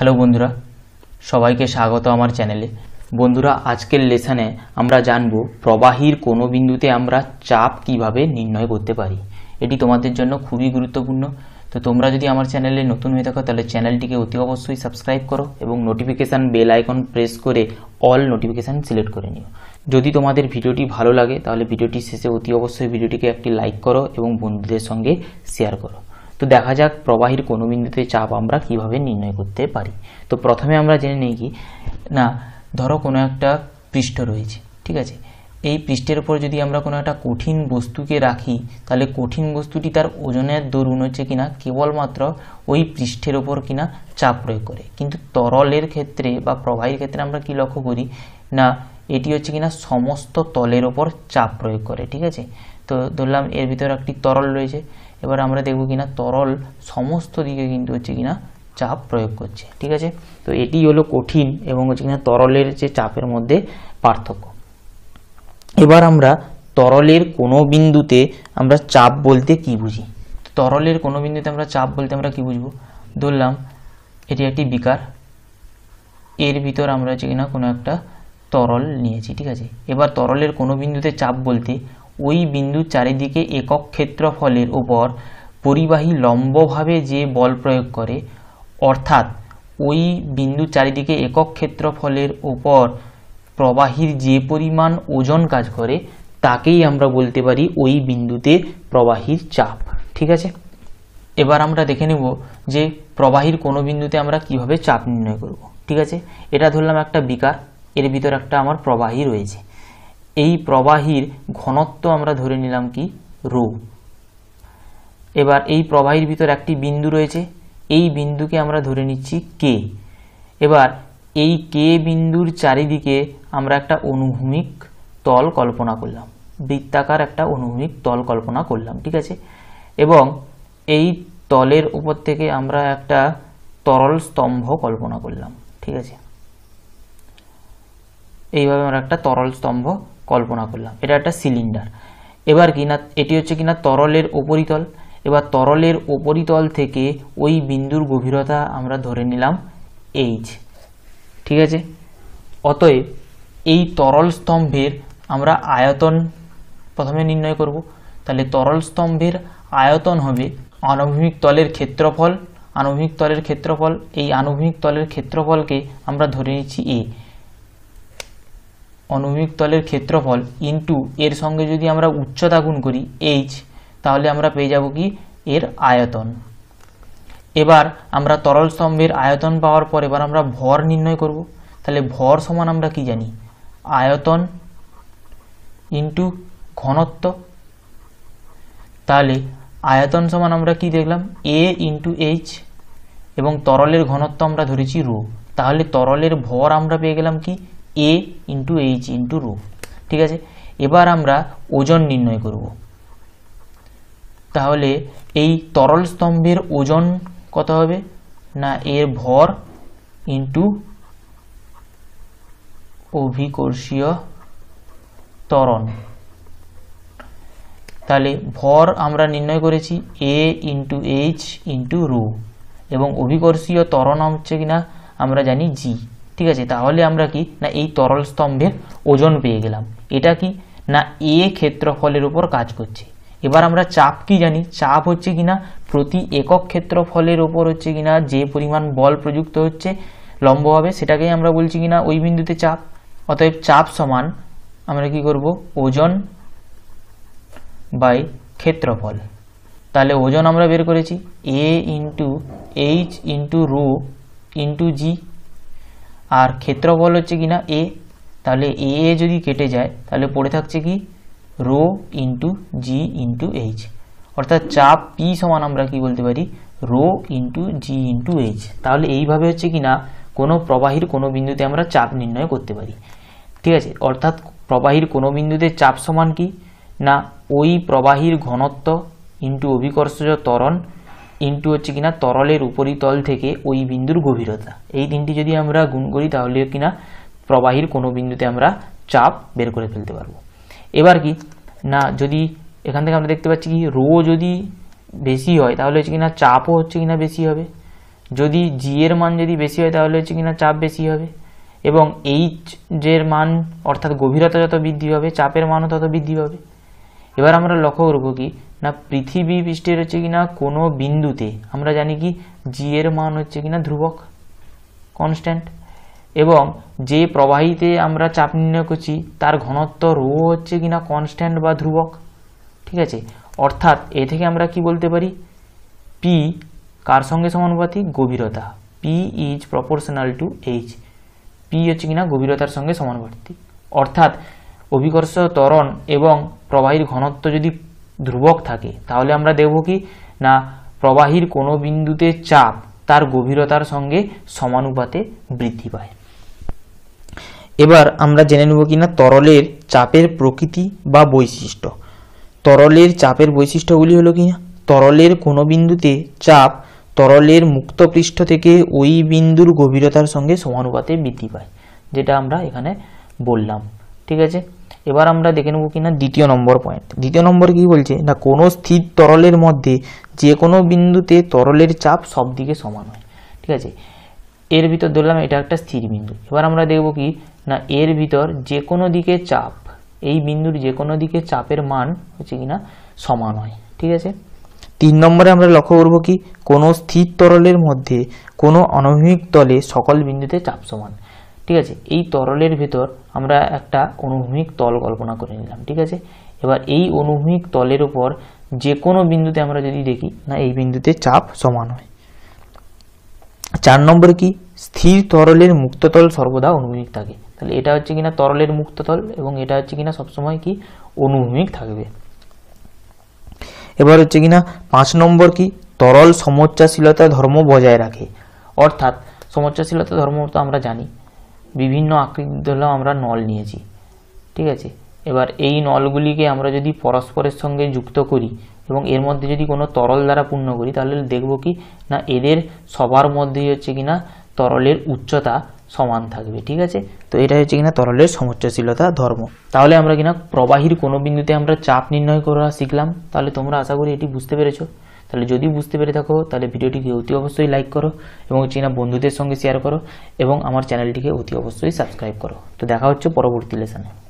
hello বন্ধুরা সবাইকে স্বাগত আমার চ্যানেলে বন্ধুরা আজকের লেসানে আমরা জানব প্রবাহীর কোনো বিন্দুতে আমরা চাপ কিভাবে নির্ণয় করতে পারি এটি তোমাদের জন্য খুবই গুরুত্বপূর্ণ তো তোমরা যদি আমার চ্যানেলে নতুন হয়ে থাকো তাহলে চ্যানেলটিকে অতি অবশ্যই সাবস্ক্রাইব করো এবং নোটিফিকেশান বেল আইকন প্রেস করে অল নোটিফিকেশান সিলেক্ট করে নিও যদি তোমাদের ভিডিওটি ভালো লাগে তাহলে ভিডিওটি শেষে অতি অবশ্যই ভিডিওটিকে একটি লাইক করো এবং বন্ধুদের সঙ্গে শেয়ার করো তো দেখা যাক প্রবাহীর কোনো বিন্দুতে চাপ আমরা কিভাবে নির্ণয় করতে পারি তো প্রথমে আমরা জেনে নিই কি না ধরো কোনো একটা পৃষ্ঠ রয়েছে ঠিক আছে এই পৃষ্ঠের উপর যদি আমরা কোনো একটা কঠিন বস্তুকে রাখি তাহলে কঠিন বস্তুটি তার ওজনের দরুন হচ্ছে কিনা কেবলমাত্র ওই পৃষ্ঠের ওপর কিনা চাপ প্রয়োগ করে কিন্তু তরলের ক্ষেত্রে বা প্রবাহের ক্ষেত্রে আমরা কি লক্ষ্য করি না এটি হচ্ছে কিনা সমস্ত তলের ওপর চাপ প্রয়োগ করে ঠিক আছে তো ধরলাম এর ভিতরে একটি তরল রয়েছে এবার আমরা দেখব কিনা তরল সমস্ত দিকে কিন্তু হচ্ছে কিনা চাপ প্রয়োগ করছে ঠিক আছে তো এটি হলো কঠিন এবং হচ্ছে কিনা তরলের যে চাপের মধ্যে পার্থক্য এবার আমরা তরলের কোনো বিন্দুতে আমরা চাপ বলতে কি বুঝি তরলের কোনো বিন্দুতে আমরা চাপ বলতে আমরা কি বুঝবো ধরলাম এটি একটি বিকার এর ভিতর আমরা হচ্ছে কিনা কোনো একটা তরল নিয়েছি ঠিক আছে এবার তরলের কোনো বিন্দুতে চাপ বলতে ওই বিন্দু চারিদিকে একক ক্ষেত্রফলের ওপর পরিবাহী লম্বভাবে যে বল প্রয়োগ করে অর্থাৎ ওই বিন্দু চারিদিকে একক ক্ষেত্রফলের ওপর প্রবাহীর যে পরিমাণ ওজন কাজ করে তাকেই আমরা বলতে পারি ওই বিন্দুতে প্রবাহীর চাপ ঠিক আছে এবার আমরা দেখে নেব যে প্রবাহীর কোনো বিন্দুতে আমরা কিভাবে চাপ নির্ণয় করব ঠিক আছে এটা ধরলাম একটা বিকার এর ভিতর একটা আমার প্রবাহী রয়েছে এই প্রবাহীর ঘনত্ব আমরা ধরে নিলাম কি রো এবার এই প্রবাহীর ভিতর একটি বিন্দু রয়েছে এই বিন্দুকে আমরা ধরে নিচ্ছি কে এবার এই কে বিন্দুর চারিদিকে আমরা একটা অনুভূমিক তল কল্পনা করলাম বৃত্তাকার একটা অনুভূমিক তল কল্পনা করলাম ঠিক আছে এবং এই তলের উপর থেকে আমরা একটা তরল স্তম্ভ কল্পনা করলাম ঠিক আছে এইভাবে আমরা একটা তরল স্তম্ভ কল্পনা করলাম এটা একটা সিলিন্ডার এবার কি না এটি হচ্ছে কিনা তরলের উপরিতল এবার তরলের উপরিতল থেকে ওই বিন্দুর গভীরতা আমরা ধরে নিলাম এইচ ঠিক আছে অতএব এই তরল স্তম্ভের আমরা আয়তন প্রথমে নির্ণয় করব তাহলে তরল স্তম্ভের আয়তন হবে আনুভূমিক তলের ক্ষেত্রফল আনুভূমিক তলের ক্ষেত্রফল এই আনুভূমিক তলের ক্ষেত্রফলকে আমরা ধরে নিচ্ছি এ অনুভূমিক তলের ক্ষেত্রফল ইন্টু এর সঙ্গে যদি আমরা উচ্চতা গুণ করি এইচ তাহলে আমরা পেয়ে যাব কি এর আয়তন এবার আমরা তরল স্তম্ভের আয়তন পাওয়ার পর এবার আমরা ভর নির্ণয় করব তাহলে ভর সমান আমরা কি জানি আয়তন ইন্টু ঘনত্ব তাহলে আয়তন সমান আমরা কি দেখলাম এ ইন্টু এইচ এবং তরলের ঘনত্ব আমরা ধরেছি রো তাহলে তরলের ভর আমরা পেয়ে গেলাম কি A into H into rho ঠিক আছে এবার আমরা ওজন নির্ণয় করব তাহলে এই তরল স্তম্ভের ওজন কত হবে না এর ভর ইন্টু অভিকর্ষীয় তরণ তাহলে ভর আমরা নির্ণয় করেছি A into H into rho এবং অভিকর্ষীয় তরণ হচ্ছে কিনা আমরা জানি জি ঠিক আছে তাহলে আমরা কি না এই তরল স্তম্ভের ওজন পেয়ে গেলাম এটা কি না এ ক্ষেত্রফলের উপর কাজ করছে এবার আমরা চাপ কি জানি চাপ হচ্ছে কিনা প্রতি একক ক্ষেত্রফলের ওপর হচ্ছে কি না যে পরিমাণ বল প্রযুক্ত হচ্ছে লম্বভাবে সেটাকেই আমরা বলছি কিনা ওই বিন্দুতে চাপ অতএব চাপ সমান আমরা কি করব ওজন বাই ক্ষেত্রফল তাহলে ওজন আমরা বের করেছি A into H into rho into G আর ক্ষেত্রফল হচ্ছে কি না এ তাহলে এ এ যদি কেটে যায় তাহলে পড়ে থাকছে কি rho into G into H অর্থাৎ চাপ পি সমান আমরা কি বলতে পারি rho into G into H তাহলে এইভাবে হচ্ছে কি না কোনো প্রবাহীর কোনো বিন্দুতে আমরা চাপ নির্ণয় করতে পারি ঠিক আছে অর্থাৎ প্রবাহীর কোনো বিন্দুতে চাপ সমান কি না ওই প্রবাহীর ঘনত্ব ইন্টু অভিকর্ষজ ত্বরণ ইন্টু হচ্ছে কিনা তরলের উপরিতল থেকে ওই বিন্দুর গভীরতা এই তিনটি যদি আমরা গুণ করি তাহলে কিনা প্রবাহীর কোনো বিন্দুতে আমরা চাপ বের করে ফেলতে পারবো এবার কি না যদি এখান থেকে আমরা দেখতে পাচ্ছি কি রো যদি বেশি হয় তাহলে হচ্ছে কিনা চাপও হচ্ছে কিনা বেশি হবে যদি জি এর মান যদি বেশি হয় তাহলে হচ্ছে কিনা চাপ বেশি হবে এবং এইচ এর মান অর্থাৎ গভীরতা যত বৃদ্ধি হবে চাপের মানও তত বৃদ্ধি পাবে এবার আমরা লক্ষ্য করব কি না পৃথিবী পৃষ্ঠে রয়েছে কিনা কোনো বিন্দুতে আমরা জানি কি জি এর মান হচ্ছে কিনা ধ্রুবক কনস্ট্যান্ট এবং যে প্রবাহীতে আমরা চাপ নির্ণয় করছি তার ঘনত্ব রো হচ্ছে কিনা কনস্ট্যান্ট বা ধ্রুবক ঠিক আছে অর্থাৎ এ থেকে আমরা কি বলতে পারি পি কার সঙ্গে সমানুপাতিক গভীরতা P is proportional to H পি হচ্ছে কিনা গভীরতার সঙ্গে সমানুপাতিক অর্থাৎ অভিকর্ষ ত্বরণ এবং প্রবাহীর ঘনত্ব যদি ধ্রুবক থাকে তাহলে আমরা দেখব কি না প্রবাহীর কোনো বিন্দুতে চাপ তার গভীরতার সঙ্গে সমানুপাতে বৃদ্ধি পায় এবার আমরা জেনে নেব কি না তরলের চাপের প্রকৃতি বা বৈশিষ্ট্য তরলের চাপের বৈশিষ্ট্যগুলি হলো কিনা তরলের কোনো বিন্দুতে চাপ তরলের মুক্ত পৃষ্ঠ থেকে ওই বিন্দুর গভীরতার সঙ্গে সমানুপাতে বৃদ্ধি পায় যেটা আমরা এখানে বললাম ঠিক আছে এবার আমরা দেখে নেব কিনা দ্বিতীয় নম্বর পয়েন্ট দ্বিতীয় নম্বর কি বলছে না কোনো স্থির তরলের মধ্যে যে কোনো বিন্দুতে তরলের চাপ সব দিকে সমান হয় ঠিক আছে এর ভিতর ধরলাম এটা একটা স্থির বিন্দু এবার আমরা দেখব কি না এর ভিতর যে কোনো দিকে চাপ এই বিন্দুর যে কোনো দিকে চাপের মান হচ্ছে কি না সমান হয় ঠিক আছে তিন নম্বরে আমরা লক্ষ্য করব কি কোনো স্থির তরলের মধ্যে কোনো অনভিক তলে সকল বিন্দুতে চাপ সমান ঠিক আছে এই তরলের ভিতর আমরা একটা অনুভূমিক তল কল্পনা করে নিলাম ঠিক আছে এবার এই অনুভূমিক তলের উপর যে কোনো বিন্দুতে আমরা যদি দেখি না এই বিন্দুতে চাপ সমান হয় চার নম্বর কি স্থির তরলের মুক্ততল সর্বদা অনুভূমিক থাকে তাহলে এটা হচ্ছে কিনা তরলের মুক্ততল এবং এটা হচ্ছে কিনা সবসময় কি অনুভূমিক থাকবে এবার হচ্ছে কিনা পাঁচ নম্বর কি তরল সমচ্চাশীলতা ধর্ম বজায় রাখে অর্থাৎ সমচ্চাশীলতা ধর্ম তো আমরা জানি বিভিন্ন আকৃতির আমরা নল নিয়েছি ঠিক আছে এবার এই নলগুলিকে আমরা যদি পরস্পরের সঙ্গে যুক্ত করি এবং এর মধ্যে যদি কোনো তরল দ্বারা পূর্ণ করি তাহলে দেখব কি না এদের সবার মধ্যেই হচ্ছে কিনা তরলের উচ্চতা সমান থাকবে ঠিক আছে তো এটা হচ্ছে কিনা তরলের সমুচ্চশীলতা ধর্ম তাহলে আমরা কিনা প্রবাহীর কোনো বিন্দুতে আমরা চাপ নির্ণয় করা শিখলাম তাহলে তোমরা আশা করি এটি বুঝতে পেরেছো তাহলে যদি বুঝতে পেরে থাকো তাহলে ভিডিওটিকে অতি অবশ্যই লাইক করো এবং চেনা বন্ধুদের সঙ্গে শেয়ার করো এবং আমার চ্যানেলটিকে অতি অবশ্যই সাবস্ক্রাইব করো তো দেখা হচ্ছে পরবর্তী লেসানে